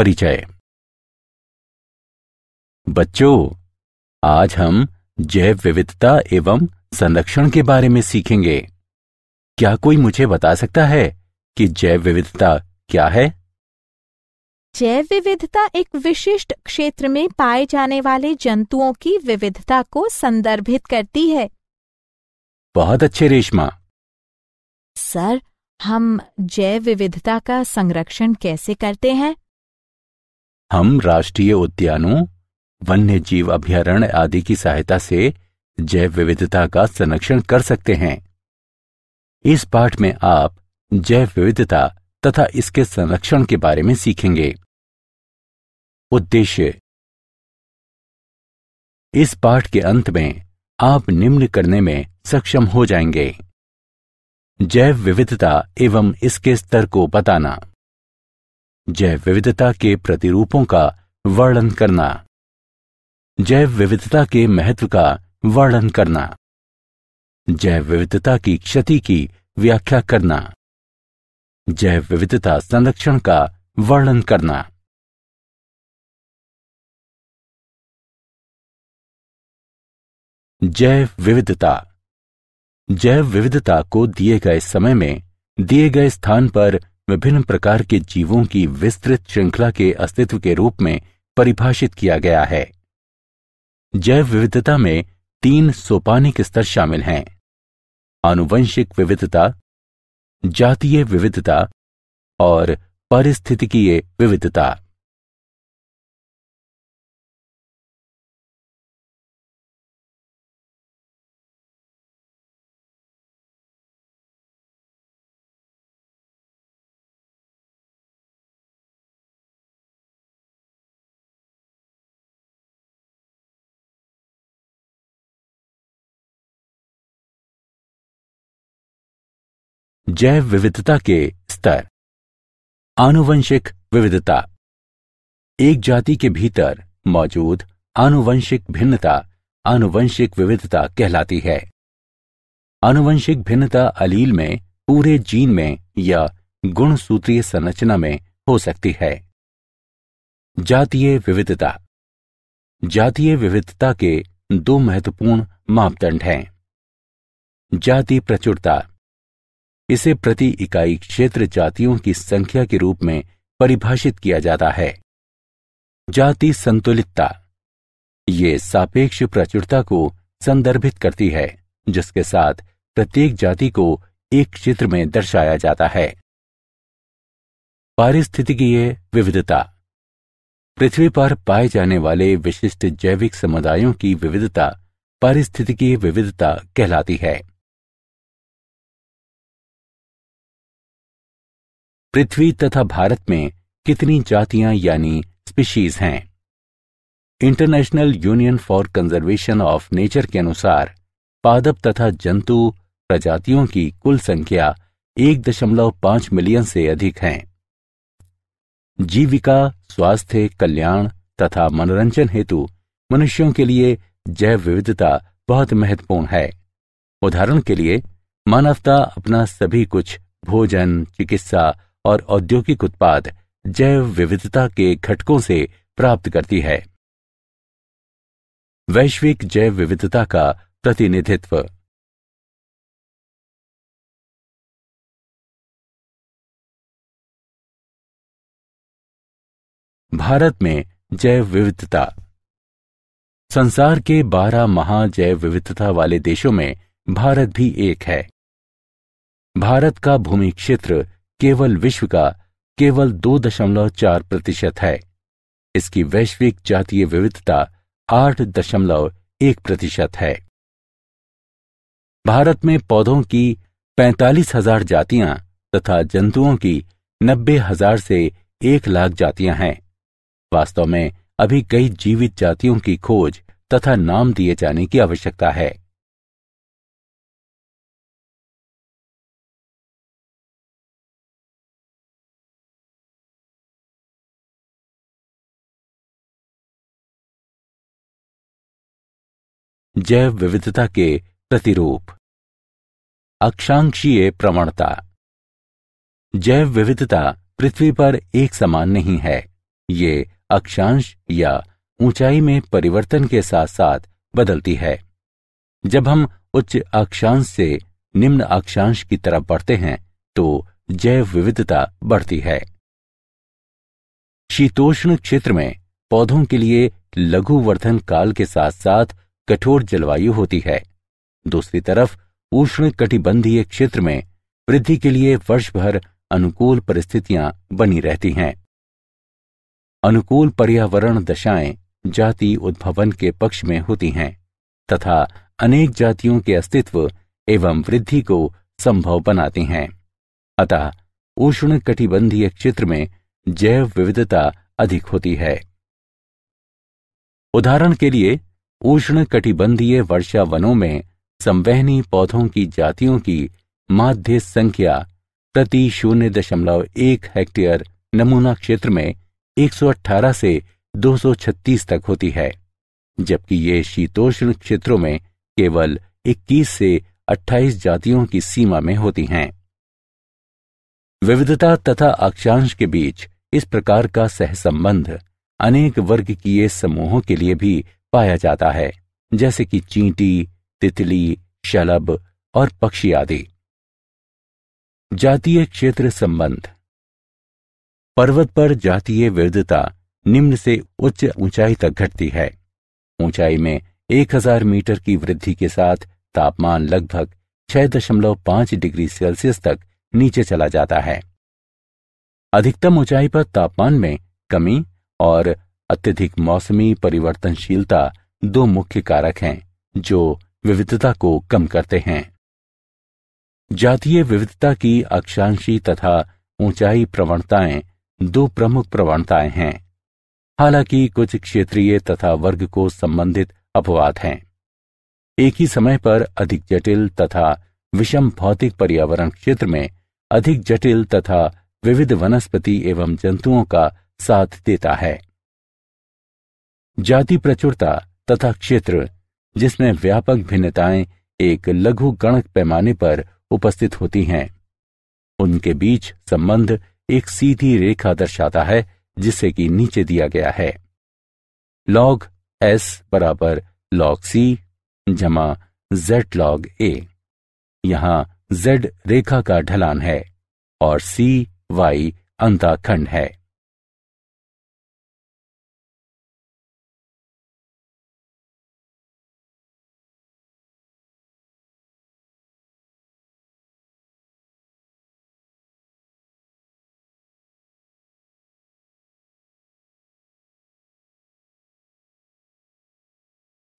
परिचय बच्चों आज हम जैव विविधता एवं संरक्षण के बारे में सीखेंगे क्या कोई मुझे बता सकता है कि जैव विविधता क्या है जैव विविधता एक विशिष्ट क्षेत्र में पाए जाने वाले जंतुओं की विविधता को संदर्भित करती है बहुत अच्छे रेशमा सर हम जैव विविधता का संरक्षण कैसे करते हैं हम राष्ट्रीय उद्यानों वन्य जीव अभ्यारण्य आदि की सहायता से जैव विविधता का संरक्षण कर सकते हैं इस पाठ में आप जैव विविधता तथा इसके संरक्षण के बारे में सीखेंगे उद्देश्य इस पाठ के अंत में आप निम्न करने में सक्षम हो जाएंगे जैव विविधता एवं इसके स्तर को बताना जैव विविधता के प्रतिरूपों का वर्णन करना जैव विविधता के महत्व का वर्णन करना जैव विविधता की क्षति की व्याख्या करना जैव विविधता संरक्षण का वर्णन करना जैव विविधता जैव विविधता को दिए गए समय में दिए गए स्थान पर विभिन्न प्रकार के जीवों की विस्तृत श्रृंखला के अस्तित्व के रूप में परिभाषित किया गया है जैव विविधता में तीन सोपानिक स्तर शामिल हैं आनुवंशिक विविधता जातीय विविधता और परिस्थितिकीय विविधता जैव विविधता के स्तर आनुवंशिक विविधता एक जाति के भीतर मौजूद आनुवंशिक भिन्नता आनुवंशिक विविधता कहलाती है आनुवंशिक भिन्नता अलील में पूरे जीन में या गुणसूत्रीय संरचना में हो सकती है जातीय विविधता जातीय विविधता के दो महत्वपूर्ण मापदंड हैं जाति प्रचुरता इसे प्रति इकाई क्षेत्र जातियों की संख्या के रूप में परिभाषित किया जाता है जाति संतुलितता ये सापेक्ष प्रचुरता को संदर्भित करती है जिसके साथ प्रत्येक जाति को एक क्षेत्र में दर्शाया जाता है पारिस्थितिकीय विविधता पृथ्वी पर पाए जाने वाले विशिष्ट जैविक समुदायों की विविधता पारिस्थितिकीय विविधता कहलाती है पृथ्वी तथा भारत में कितनी जातियां यानी स्पीशीज हैं International Union for Conservation of Nature के अनुसार पादप तथा जंतु प्रजातियों की कुल संख्या एक दशमलव पांच मिलियन से अधिक है जीविका स्वास्थ्य कल्याण तथा मनोरंजन हेतु मनुष्यों के लिए जैव विविधता बहुत महत्वपूर्ण है उदाहरण के लिए मानवता अपना सभी कुछ भोजन चिकित्सा और औद्योगिक उत्पाद जैव विविधता के घटकों से प्राप्त करती है वैश्विक जैव विविधता का प्रतिनिधित्व भारत में जैव विविधता संसार के 12 महा जैव विविधता वाले देशों में भारत भी एक है भारत का भूमि क्षेत्र केवल विश्व का केवल दो दशमलव चार प्रतिशत है इसकी वैश्विक जातीय विविधता आठ दशमलव एक प्रतिशत है भारत में पौधों की पैंतालीस हजार जातियां तथा जंतुओं की नब्बे हजार से एक लाख जातियां हैं वास्तव में अभी कई जीवित जातियों की खोज तथा नाम दिए जाने की आवश्यकता है जैव विविधता के प्रतिरूप अक्षांशीय प्रवणता जैव विविधता पृथ्वी पर एक समान नहीं है ये अक्षांश या ऊंचाई में परिवर्तन के साथ साथ बदलती है जब हम उच्च अक्षांश से निम्न अक्षांश की तरफ बढ़ते हैं तो जैव विविधता बढ़ती है शीतोष्ण क्षेत्र में पौधों के लिए लघु वर्धन काल के साथ साथ कठोर जलवायु होती है दूसरी तरफ उष्ण कटिबंधीय क्षेत्र में वृद्धि के लिए वर्ष भर अनुकूल परिस्थितियां बनी रहती हैं अनुकूल पर्यावरण दशाएं जाति उद्भवन के पक्ष में होती हैं तथा अनेक जातियों के अस्तित्व एवं वृद्धि को संभव बनाती हैं अतः उष्ण कटिबंधीय क्षेत्र में जैव विविधता अधिक होती है उदाहरण के लिए उष्ण कटिबंधीय वर्षा वनों में संवहनी पौधों की जातियों की माध्य संख्या प्रति शून्य दशमलव एक हेक्टेयर नमूना क्षेत्र में 118 से 236 तक होती है जबकि ये शीतोष्ण क्षेत्रों में केवल 21 से 28 जातियों की सीमा में होती हैं विविधता तथा अक्षांश के बीच इस प्रकार का सहसंबंध अनेक वर्ग की समूहों के लिए भी पाया जाता है जैसे कि चींटी तितली शलभ और पक्षी आदि जातीय क्षेत्र संबंध पर्वत पर जातीय विविधता निम्न से उच्च ऊंचाई तक घटती है ऊंचाई में 1000 मीटर की वृद्धि के साथ तापमान लगभग 6.5 डिग्री सेल्सियस तक नीचे चला जाता है अधिकतम ऊंचाई पर तापमान में कमी और अत्यधिक मौसमी परिवर्तनशीलता दो मुख्य कारक हैं जो विविधता को कम करते हैं जातीय विविधता की अक्षांशी तथा ऊंचाई प्रवणताएं दो प्रमुख प्रवणताएं हैं हालांकि कुछ क्षेत्रीय तथा वर्ग को संबंधित अपवाद हैं एक ही समय पर अधिक जटिल तथा विषम भौतिक पर्यावरण क्षेत्र में अधिक जटिल तथा विविध वनस्पति एवं जंतुओं का साथ देता है जाति प्रचुरता तथा क्षेत्र जिसमें व्यापक भिन्नताएं एक लघु गणक पैमाने पर उपस्थित होती हैं उनके बीच संबंध एक सीधी रेखा दर्शाता है जिसे कि नीचे दिया गया है लॉग एस बराबर लॉग सी जमा जेड लॉग ए यहाँ जेड रेखा का ढलान है और सी वाई अंताखंड है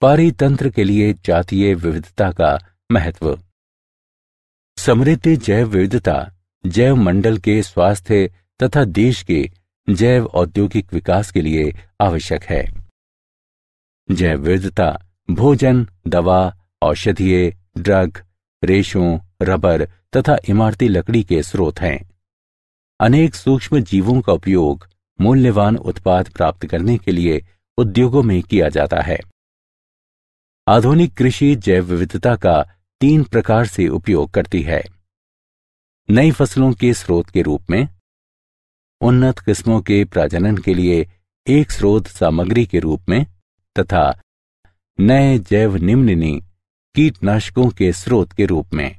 पारितंत्र के लिए जातीय विविधता का महत्व समृद्ध जैव विविधता जैव मंडल के स्वास्थ्य तथा देश के जैव औद्योगिक विकास के लिए आवश्यक है जैव विविधता भोजन दवा औषधीय ड्रग रेशों रबर तथा इमारती लकड़ी के स्रोत हैं अनेक सूक्ष्म जीवों का उपयोग मूल्यवान उत्पाद प्राप्त करने के लिए उद्योगों में किया जाता है आधुनिक कृषि जैव विविधता का तीन प्रकार से उपयोग करती है नई फसलों के स्रोत के रूप में उन्नत किस्मों के प्रजनन के लिए एक स्रोत सामग्री के रूप में तथा नए जैव निम्ननी कीटनाशकों के स्रोत के रूप में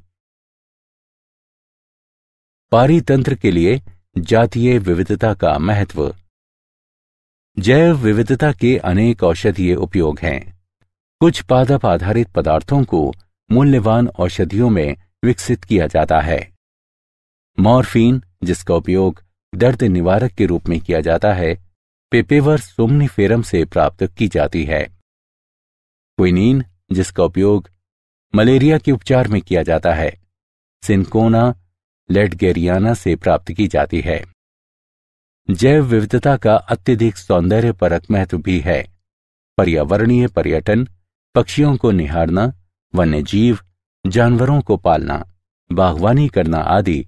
पारितंत्र के लिए जातीय विविधता का महत्व जैव विविधता के अनेक औषधीय उपयोग हैं कुछ पादप आधारित पदार्थों को मूल्यवान औषधियों में विकसित किया जाता है मॉर्फीन जिसका उपयोग दर्द निवारक के रूप में किया जाता है पेपेवर सोमनीफेरम से प्राप्त की जाती है क्विनीन जिसका उपयोग मलेरिया के उपचार में किया जाता है सिंकोना लेडगेरियाना से प्राप्त की जाती है जैव विविधता का अत्यधिक सौंदर्य परक महत्व भी है पर्यावरणीय पर्यटन पक्षियों को निहारना वन्य जीव जानवरों को पालना बागवानी करना आदि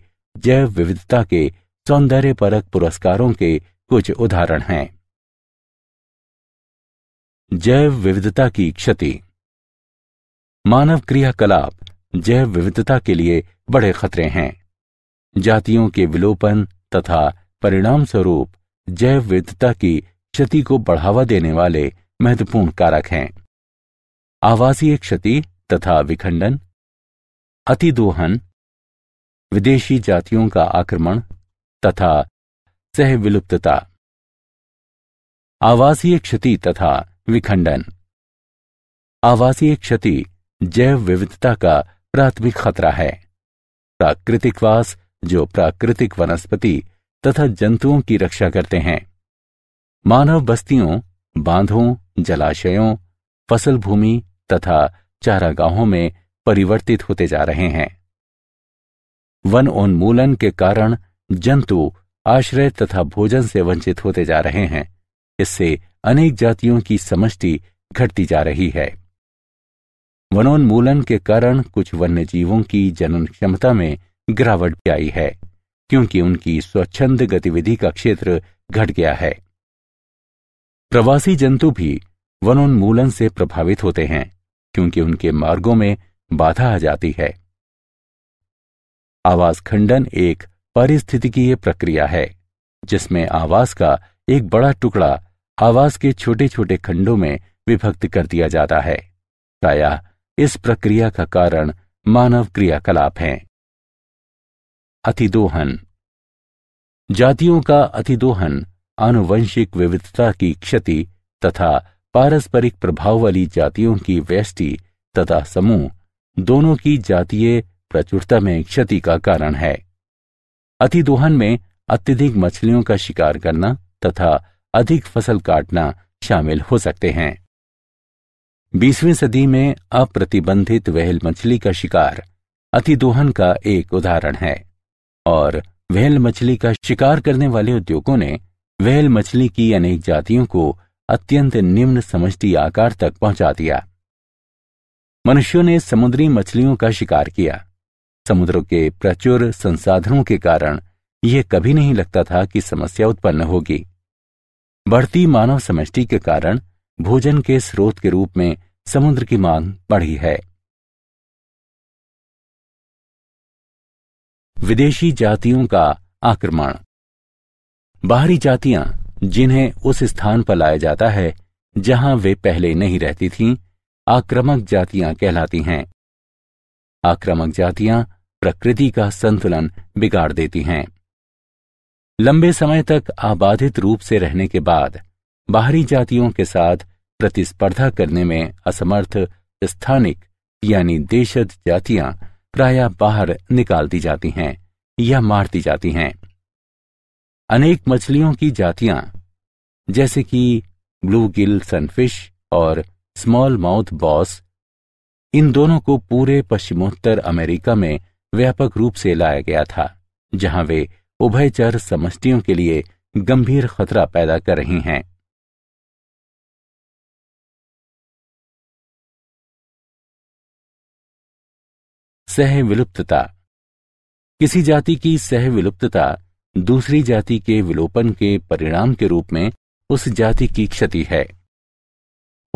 जैव विविधता के सौंदर्य परक पुरस्कारों के कुछ उदाहरण हैं जैव विविधता की क्षति मानव क्रियाकलाप जैव विविधता के लिए बड़े खतरे हैं जातियों के विलोपन तथा परिणाम स्वरूप जैव विविधता की क्षति को बढ़ावा देने वाले महत्वपूर्ण कारक हैं आवासीय क्षति तथा विखंडन अतिदोहन विदेशी जातियों का आक्रमण तथा सह विलुप्तता आवासीय क्षति तथा विखंडन आवासीय क्षति जैव विविधता का प्राथमिक खतरा है प्राकृतिक वास जो प्राकृतिक वनस्पति तथा जंतुओं की रक्षा करते हैं मानव बस्तियों बांधों जलाशयों फसल भूमि तथा चारागाहों में परिवर्तित होते जा रहे हैं वन उन्मूलन के कारण जंतु आश्रय तथा भोजन से वंचित होते जा रहे हैं इससे अनेक जातियों की समष्टि घटती जा रही है वनोन्मूलन के कारण कुछ वन्य जीवों की जनन क्षमता में गिरावट भी आई है क्योंकि उनकी स्वच्छंद गतिविधि का क्षेत्र घट गया है प्रवासी जंतु भी वनोन्मूलन से प्रभावित होते हैं क्योंकि उनके मार्गों में बाधा आ जाती है आवास खंडन एक परिस्थितिकीय प्रक्रिया है जिसमें आवास का एक बड़ा टुकड़ा आवास के छोटे छोटे खंडों में विभक्त कर दिया जाता है प्रायः इस प्रक्रिया का कारण मानव क्रियाकलाप है अतिदोहन जातियों का अतिदोहन आनुवंशिक विविधता की क्षति तथा पारस्परिक प्रभाव वाली जातियों की व्यष्टि तथा समूह दोनों की जातीय प्रचुरता में क्षति का कारण है अतिदोहन में अत्यधिक मछलियों का शिकार करना तथा अधिक फसल काटना शामिल हो सकते हैं बीसवीं सदी में अप्रतिबंधित वहल मछली का शिकार अतिदोहन का एक उदाहरण है और वहल मछली का शिकार करने वाले उद्योगों ने वहल मछली की अनेक जातियों को अत्यंत निम्न समष्टि आकार तक पहुंचा दिया मनुष्यों ने समुद्री मछलियों का शिकार किया समुद्रों के प्रचुर संसाधनों के कारण यह कभी नहीं लगता था कि समस्या उत्पन्न होगी बढ़ती मानव समष्टि के कारण भोजन के स्रोत के रूप में समुद्र की मांग बढ़ी है विदेशी जातियों का आक्रमण बाहरी जातियां जिन्हें उस स्थान पर लाया जाता है जहां वे पहले नहीं रहती थीं, आक्रामक जातियां कहलाती हैं आक्रामक जातियां प्रकृति का संतुलन बिगाड़ देती हैं लंबे समय तक आबाधित रूप से रहने के बाद बाहरी जातियों के साथ प्रतिस्पर्धा करने में असमर्थ स्थानिक यानी देशज जातियां प्राय बाहर निकाल दी जाती हैं या मार दी जाती हैं अनेक मछलियों की जातियां जैसे कि ब्लू गिल सनफिश और स्मॉल माउथ बॉस इन दोनों को पूरे पश्चिमोत्तर अमेरिका में व्यापक रूप से लाया गया था जहां वे उभयचर समष्टियों के लिए गंभीर खतरा पैदा कर रही हैं सह विलुप्तता किसी जाति की सह विलुप्तता दूसरी जाति के विलोपन के परिणाम के रूप में उस जाति की क्षति है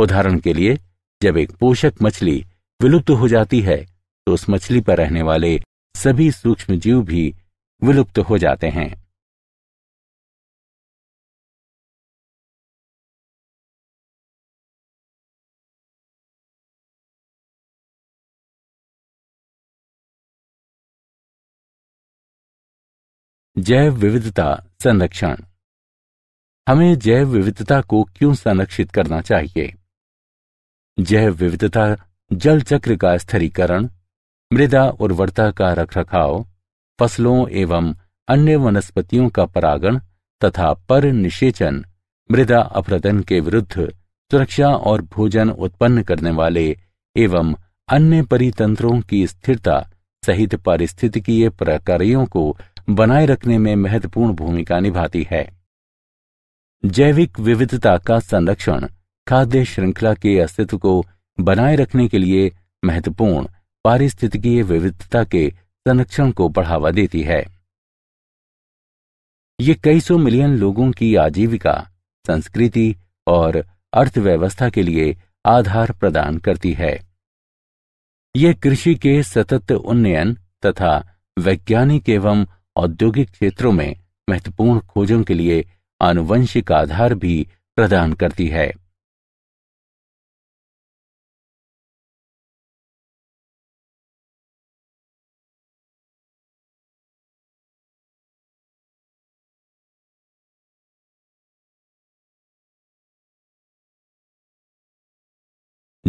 उदाहरण के लिए जब एक पोषक मछली विलुप्त हो जाती है तो उस मछली पर रहने वाले सभी सूक्ष्म जीव भी विलुप्त हो जाते हैं जैव विविधता संरक्षण हमें जैव विविधता को क्यों संरक्षित करना चाहिए जैव विविधता जल चक्र का स्थिरीकरण मृदा उर्वरता का रखरखाव फसलों एवं अन्य वनस्पतियों का परागण तथा पर निषेचन मृदा अपरदन के विरुद्ध सुरक्षा और भोजन उत्पन्न करने वाले एवं अन्य परितंत्रों की स्थिरता सहित पारिस्थितिकीय प्रक्रियों को बनाए रखने में महत्वपूर्ण भूमिका निभाती है जैविक विविधता का संरक्षण खाद्य श्रृंखला के अस्तित्व को बनाए रखने के लिए महत्वपूर्ण पारिस्थितिकीय विविधता के संरक्षण को बढ़ावा देती है ये कई सौ मिलियन लोगों की आजीविका संस्कृति और अर्थव्यवस्था के लिए आधार प्रदान करती है यह कृषि के सतत उन्नयन तथा वैज्ञानिक एवं औद्योगिक क्षेत्रों में महत्वपूर्ण खोजों के लिए आनुवंशिक आधार भी प्रदान करती है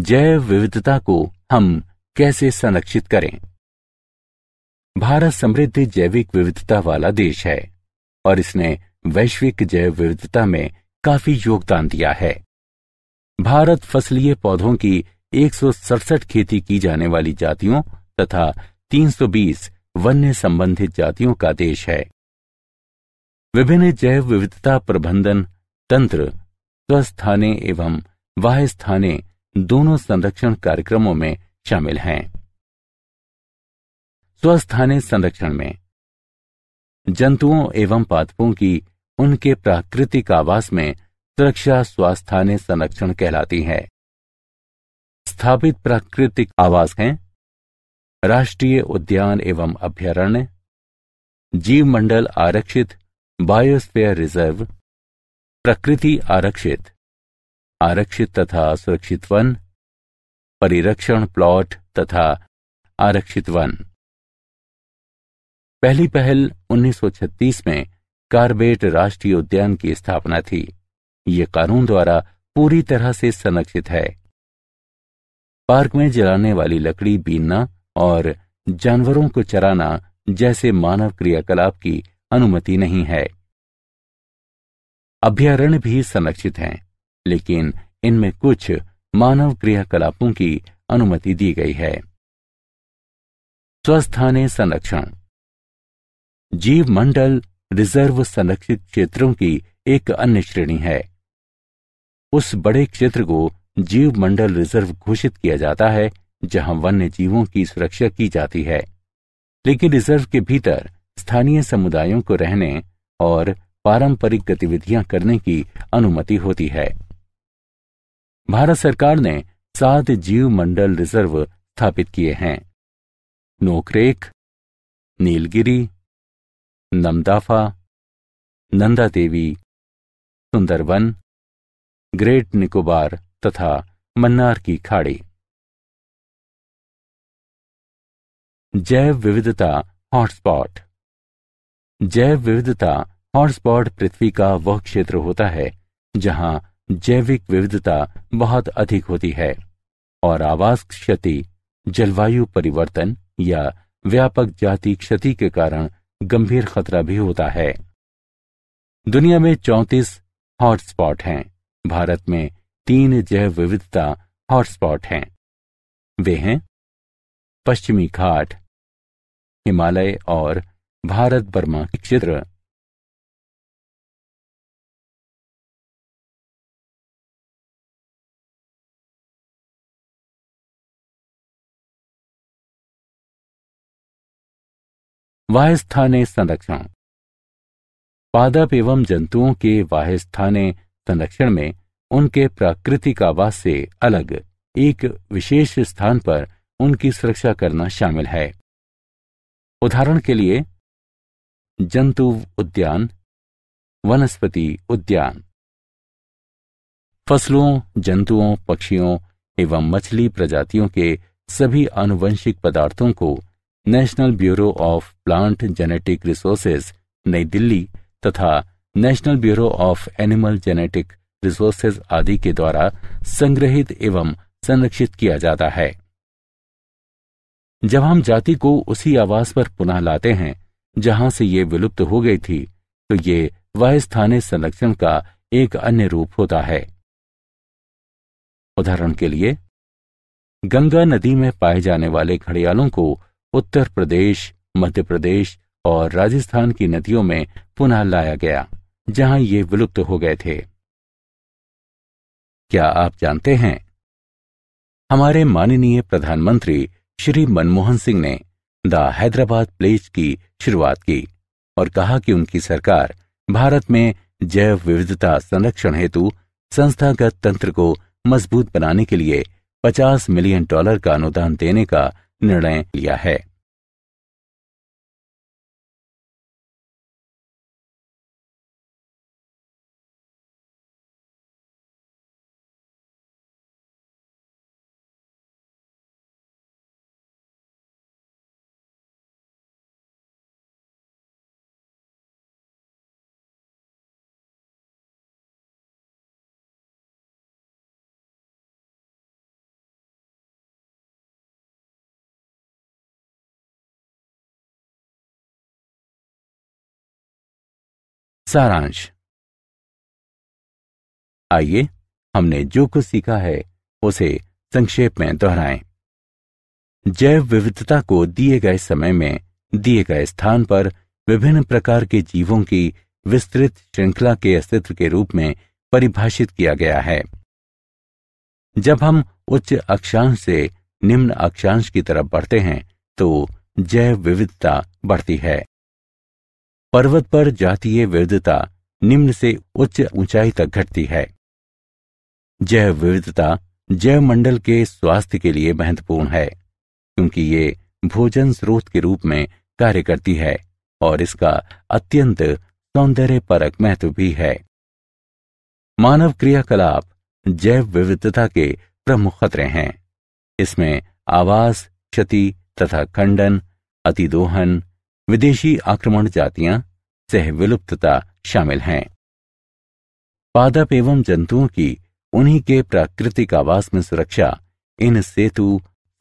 जैव विविधता को हम कैसे संरक्षित करें भारत समृद्ध जैविक विविधता वाला देश है और इसने वैश्विक जैव विविधता में काफी योगदान दिया है भारत फसलीय पौधों की एक खेती की जाने वाली जातियों तथा 320 वन्य संबंधित जातियों का देश है विभिन्न जैव विविधता प्रबंधन तंत्र स्वस्थाने एवं वाह स्थाने दोनों संरक्षण कार्यक्रमों में शामिल हैं स्वस्थाने संरक्षण में जंतुओं एवं पादपों की उनके प्राकृतिक आवास में सुरक्षा स्वास्थ्य संरक्षण कहलाती है स्थापित प्राकृतिक आवास हैं राष्ट्रीय उद्यान एवं अभ्यारण्य जीव मंडल आरक्षित बायोस्फेयर रिजर्व प्रकृति आरक्षित आरक्षित तथा सुरक्षित वन परिरक्षण प्लॉट तथा आरक्षित वन पहली पहल 1936 में कार्बेट राष्ट्रीय उद्यान की स्थापना थी ये कानून द्वारा पूरी तरह से संरक्षित है पार्क में जलाने वाली लकड़ी बीनना और जानवरों को चराना जैसे मानव क्रियाकलाप की अनुमति नहीं है अभ्यारण्य भी संरक्षित हैं लेकिन इनमें कुछ मानव क्रियाकलापों की अनुमति दी गई है स्वस्थाने संरक्षण जीव मंडल रिजर्व संरक्षित क्षेत्रों की एक अन्य श्रेणी है उस बड़े क्षेत्र को जीव मंडल रिजर्व घोषित किया जाता है जहां वन्य जीवों की सुरक्षा की जाती है लेकिन रिजर्व के भीतर स्थानीय समुदायों को रहने और पारंपरिक गतिविधियां करने की अनुमति होती है भारत सरकार ने सात जीव मंडल रिजर्व स्थापित किए हैं नोकरेख नीलगिरी नमदाफा नंदा देवी सुंदरवन ग्रेट निकोबार तथा मन्नार की खाड़ी जैव विविधता हॉटस्पॉट जैव विविधता हॉटस्पॉट पृथ्वी का वह क्षेत्र होता है जहां जैविक विविधता बहुत अधिक होती है और आवास क्षति जलवायु परिवर्तन या व्यापक जाति क्षति के कारण गंभीर खतरा भी होता है दुनिया में 34 हॉटस्पॉट हैं भारत में तीन जैव विविधता हॉटस्पॉट हैं वे हैं पश्चिमी घाट हिमालय और भारत बर्मा क्षेत्र वाहस्थाने संरक्षण पादप एवं जंतुओं के स्थाने संरक्षण में उनके प्राकृतिक आवास से अलग एक विशेष स्थान पर उनकी सुरक्षा करना शामिल है उदाहरण के लिए जंतु उद्यान वनस्पति उद्यान फसलों जंतुओं पक्षियों एवं मछली प्रजातियों के सभी आनुवंशिक पदार्थों को national bureau of plant genetic resources Nai Delhi तथा national bureau of animal genetic resources आदि के द्वारा संग्रहित एवं संरक्षित किया जाता है जब हम जाति को उसी आवास पर पुनः लाते हैं जहां से ये विलुप्त हो गई थी तो ये वह स्थानीय संरक्षण का एक अन्य रूप होता है उदाहरण के लिए गंगा नदी में पाए जाने वाले घड़ियालों को उत्तर प्रदेश मध्य प्रदेश और राजस्थान की नदियों में पुनः लाया गया जहां ये विलुप्त हो गए थे क्या आप जानते हैं हमारे माननीय प्रधानमंत्री श्री मनमोहन सिंह ने द हैदराबाद प्लेस की शुरुआत की और कहा कि उनकी सरकार भारत में जैव विविधता संरक्षण हेतु संस्थागत तंत्र को मजबूत बनाने के लिए 50 मिलियन डॉलर का अनुदान देने का निर्णय लिया है सारांश आइए हमने जो कुछ सीखा है उसे संक्षेप में दोहराएं। जैव विविधता को दिए गए समय में दिए गए स्थान पर विभिन्न प्रकार के जीवों की विस्तृत श्रृंखला के अस्तित्व के रूप में परिभाषित किया गया है जब हम उच्च अक्षांश से निम्न अक्षांश की तरफ बढ़ते हैं तो जैव विविधता बढ़ती है पर्वत पर जातीय विविधता निम्न से उच्च ऊंचाई तक घटती है जैव विविधता जैव मंडल के स्वास्थ्य के लिए महत्वपूर्ण है क्योंकि ये भोजन स्रोत के रूप में कार्य करती है और इसका अत्यंत सौंदर्य परक महत्व भी है मानव क्रियाकलाप जैव विविधता के प्रमुख खतरे हैं इसमें आवास क्षति तथा खंडन अतिदोहन विदेशी आक्रमण जातियां सह विलुप्तता शामिल हैं पादप एवं जंतुओं की उन्हीं के प्राकृतिक आवास में सुरक्षा इन सेतु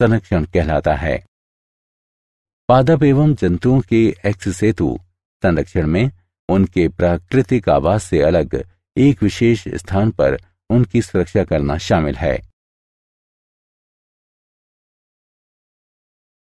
संरक्षण कहलाता है पादप एवं जंतुओं के एक्स सेतु संरक्षण में उनके प्राकृतिक आवास से अलग एक विशेष स्थान पर उनकी सुरक्षा करना शामिल है